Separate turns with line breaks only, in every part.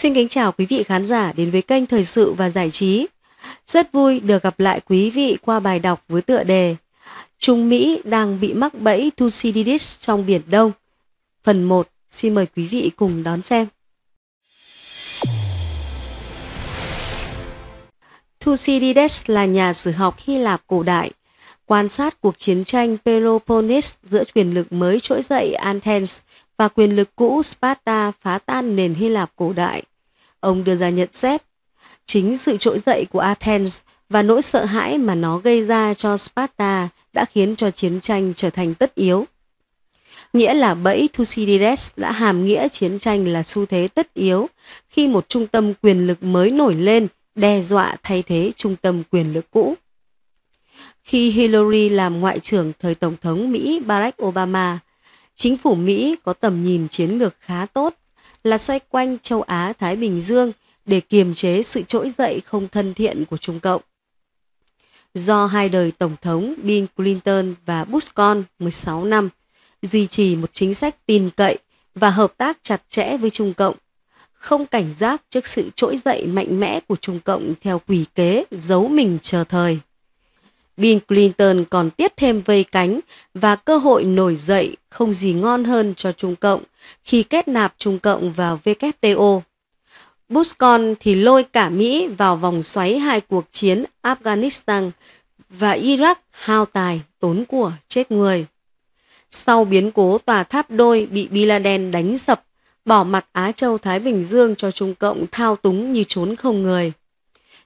Xin kính chào quý vị khán giả đến với kênh Thời sự và Giải trí. Rất vui được gặp lại quý vị qua bài đọc với tựa đề Trung Mỹ đang bị mắc bẫy Thucydides trong Biển Đông. Phần 1, xin mời quý vị cùng đón xem. Thucydides là nhà sử học Hy Lạp cổ đại, quan sát cuộc chiến tranh Peloponnese giữa quyền lực mới trỗi dậy Athens và quyền lực cũ Sparta phá tan nền Hy Lạp cổ đại. Ông đưa ra nhận xét, chính sự trỗi dậy của Athens và nỗi sợ hãi mà nó gây ra cho Sparta đã khiến cho chiến tranh trở thành tất yếu. Nghĩa là bẫy Thucydides đã hàm nghĩa chiến tranh là xu thế tất yếu khi một trung tâm quyền lực mới nổi lên đe dọa thay thế trung tâm quyền lực cũ. Khi Hillary làm ngoại trưởng thời Tổng thống Mỹ Barack Obama, chính phủ Mỹ có tầm nhìn chiến lược khá tốt là xoay quanh châu Á Thái Bình Dương để kiềm chế sự trỗi dậy không thân thiện của Trung Cộng. Do hai đời Tổng thống Bill Clinton và Bush con 16 năm duy trì một chính sách tin cậy và hợp tác chặt chẽ với Trung Cộng, không cảnh giác trước sự trỗi dậy mạnh mẽ của Trung Cộng theo quỷ kế giấu mình chờ thời. Bill Clinton còn tiếp thêm vây cánh và cơ hội nổi dậy không gì ngon hơn cho Trung Cộng khi kết nạp Trung Cộng vào WTO. Bush con thì lôi cả Mỹ vào vòng xoáy hai cuộc chiến Afghanistan và Iraq hao tài, tốn của, chết người. Sau biến cố tòa tháp đôi bị Bin Laden đánh sập, bỏ mặt Á Châu Thái Bình Dương cho Trung Cộng thao túng như trốn không người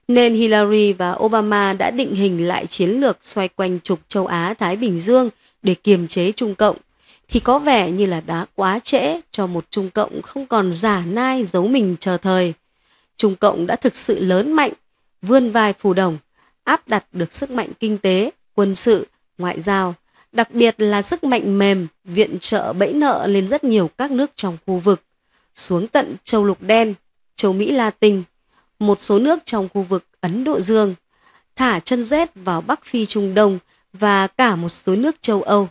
nên Hillary và Obama đã định hình lại chiến lược xoay quanh trục châu Á-Thái Bình Dương để kiềm chế Trung Cộng, thì có vẻ như là đã quá trễ cho một Trung Cộng không còn giả nai giấu mình chờ thời. Trung Cộng đã thực sự lớn mạnh, vươn vai phù đồng, áp đặt được sức mạnh kinh tế, quân sự, ngoại giao, đặc biệt là sức mạnh mềm, viện trợ bẫy nợ lên rất nhiều các nước trong khu vực, xuống tận châu lục đen, châu Mỹ Latin một số nước trong khu vực Ấn Độ Dương, thả chân rết vào Bắc Phi Trung Đông và cả một số nước châu Âu.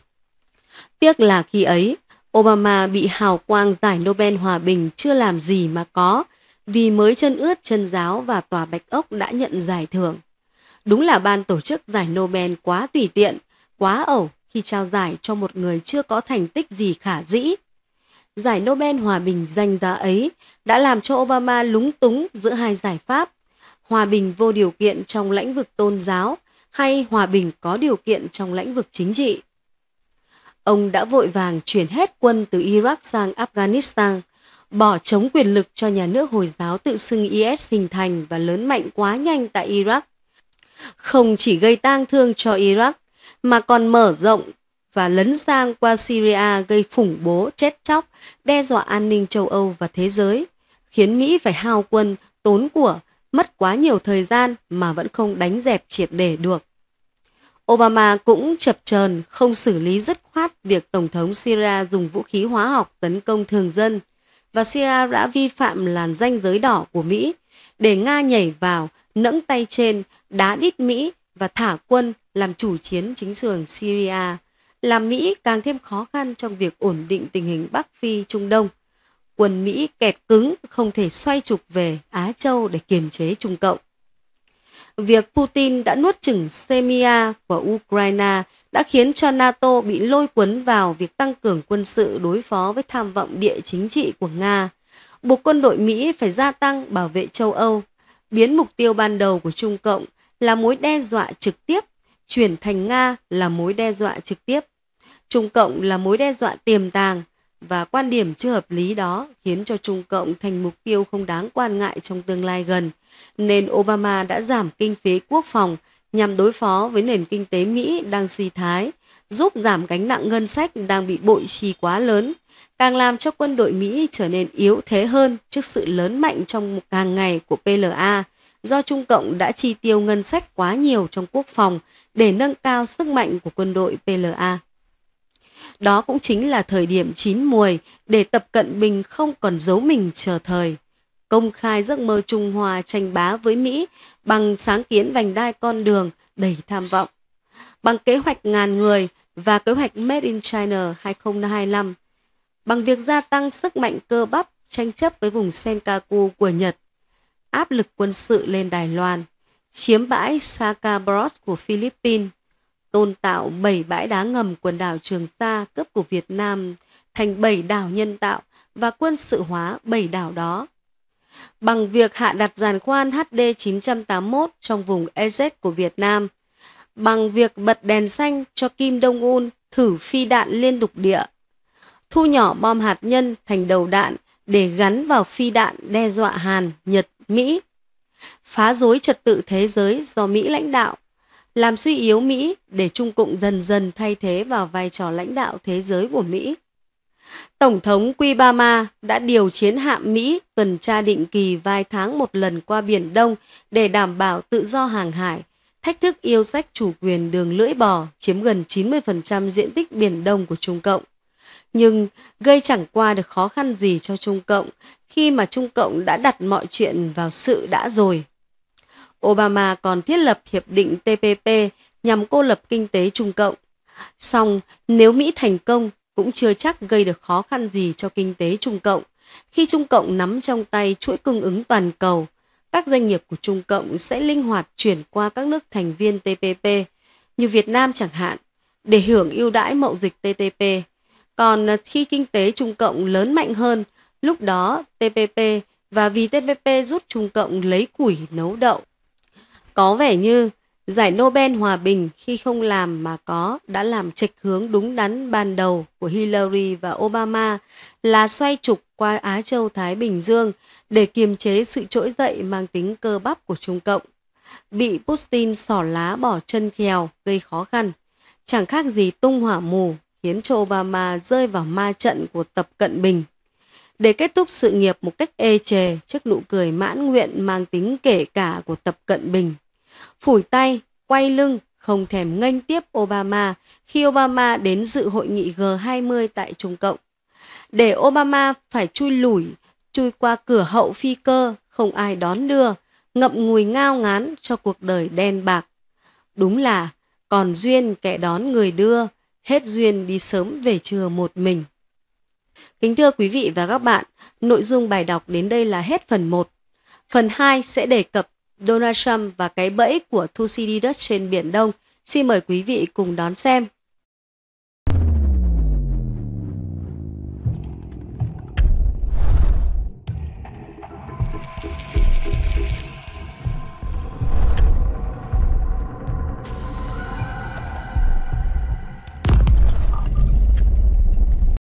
Tiếc là khi ấy, Obama bị hào quang giải Nobel Hòa Bình chưa làm gì mà có, vì mới chân ướt chân giáo và tòa Bạch Ốc đã nhận giải thưởng. Đúng là ban tổ chức giải Nobel quá tùy tiện, quá ẩu khi trao giải cho một người chưa có thành tích gì khả dĩ giải Nobel Hòa Bình danh giá ấy đã làm cho Obama lúng túng giữa hai giải pháp, hòa bình vô điều kiện trong lĩnh vực tôn giáo hay hòa bình có điều kiện trong lĩnh vực chính trị. Ông đã vội vàng chuyển hết quân từ Iraq sang Afghanistan, bỏ chống quyền lực cho nhà nước Hồi giáo tự xưng IS hình thành và lớn mạnh quá nhanh tại Iraq. Không chỉ gây tang thương cho Iraq, mà còn mở rộng và lấn sang qua Syria gây khủng bố chết chóc, đe dọa an ninh châu Âu và thế giới, khiến Mỹ phải hao quân, tốn của, mất quá nhiều thời gian mà vẫn không đánh dẹp triệt để được. Obama cũng chập chờn không xử lý dứt khoát việc Tổng thống Syria dùng vũ khí hóa học tấn công thường dân và Syria đã vi phạm làn danh giới đỏ của Mỹ để Nga nhảy vào, nẫng tay trên, đá đít Mỹ và thả quân làm chủ chiến chính trường Syria làm Mỹ càng thêm khó khăn trong việc ổn định tình hình Bắc Phi Trung Đông. Quân Mỹ kẹt cứng không thể xoay trục về Á Châu để kiềm chế Trung Cộng. Việc Putin đã nuốt chửng Semia của Ukraine đã khiến cho NATO bị lôi cuốn vào việc tăng cường quân sự đối phó với tham vọng địa chính trị của Nga, buộc quân đội Mỹ phải gia tăng bảo vệ châu Âu, biến mục tiêu ban đầu của Trung Cộng là mối đe dọa trực tiếp chuyển thành Nga là mối đe dọa trực tiếp Trung Cộng là mối đe dọa tiềm tàng và quan điểm chưa hợp lý đó khiến cho Trung Cộng thành mục tiêu không đáng quan ngại trong tương lai gần, nên Obama đã giảm kinh phí quốc phòng nhằm đối phó với nền kinh tế Mỹ đang suy thái, giúp giảm gánh nặng ngân sách đang bị bội trì quá lớn, càng làm cho quân đội Mỹ trở nên yếu thế hơn trước sự lớn mạnh trong một hàng ngày của PLA do Trung Cộng đã chi tiêu ngân sách quá nhiều trong quốc phòng để nâng cao sức mạnh của quân đội PLA. Đó cũng chính là thời điểm chín muồi để Tập Cận Bình không còn giấu mình chờ thời. Công khai giấc mơ Trung Hoa tranh bá với Mỹ bằng sáng kiến vành đai con đường đầy tham vọng. Bằng kế hoạch ngàn người và kế hoạch Made in China 2025. Bằng việc gia tăng sức mạnh cơ bắp tranh chấp với vùng Senkaku của Nhật. Áp lực quân sự lên Đài Loan. Chiếm bãi Sakabros của Philippines tôn tạo bảy bãi đá ngầm quần đảo Trường Sa cấp của Việt Nam thành bảy đảo nhân tạo và quân sự hóa bảy đảo đó. Bằng việc hạ đặt giàn khoan HD981 trong vùng EZ của Việt Nam, bằng việc bật đèn xanh cho Kim Jong-un thử phi đạn liên lục địa, thu nhỏ bom hạt nhân thành đầu đạn để gắn vào phi đạn đe dọa Hàn, Nhật, Mỹ, phá rối trật tự thế giới do Mỹ lãnh đạo, làm suy yếu Mỹ để Trung Cộng dần dần thay thế vào vai trò lãnh đạo thế giới của Mỹ. Tổng thống Quibama đã điều chiến hạm Mỹ tuần tra định kỳ vài tháng một lần qua Biển Đông để đảm bảo tự do hàng hải, thách thức yêu sách chủ quyền đường lưỡi bò chiếm gần 90% diện tích Biển Đông của Trung Cộng. Nhưng gây chẳng qua được khó khăn gì cho Trung Cộng khi mà Trung Cộng đã đặt mọi chuyện vào sự đã rồi Obama còn thiết lập hiệp định TPP nhằm cô lập kinh tế Trung Cộng. Song, nếu Mỹ thành công cũng chưa chắc gây được khó khăn gì cho kinh tế Trung Cộng. Khi Trung Cộng nắm trong tay chuỗi cung ứng toàn cầu, các doanh nghiệp của Trung Cộng sẽ linh hoạt chuyển qua các nước thành viên TPP, như Việt Nam chẳng hạn, để hưởng ưu đãi mậu dịch TTP. Còn khi kinh tế Trung Cộng lớn mạnh hơn, lúc đó TPP và vì TPP giúp Trung Cộng lấy củi nấu đậu có vẻ như giải Nobel Hòa Bình khi không làm mà có đã làm trệch hướng đúng đắn ban đầu của Hillary và Obama là xoay trục qua Á Châu Thái Bình Dương để kiềm chế sự trỗi dậy mang tính cơ bắp của Trung Cộng. Bị Putin sỏ lá bỏ chân khèo gây khó khăn, chẳng khác gì tung hỏa mù khiến cho Obama rơi vào ma trận của Tập Cận Bình. Để kết thúc sự nghiệp một cách ê chề trước nụ cười mãn nguyện mang tính kể cả của Tập Cận Bình, Phủi tay, quay lưng, không thèm nghênh tiếp Obama khi Obama đến dự hội nghị G20 tại Trung Cộng. Để Obama phải chui lủi, chui qua cửa hậu phi cơ, không ai đón đưa, ngậm ngùi ngao ngán cho cuộc đời đen bạc. Đúng là còn duyên kẻ đón người đưa, hết duyên đi sớm về trưa một mình. Kính thưa quý vị và các bạn, nội dung bài đọc đến đây là hết phần 1. Phần 2 sẽ đề cập Donald Trump và cái bẫy của Thucydides trên Biển Đông. Xin mời quý vị cùng đón xem.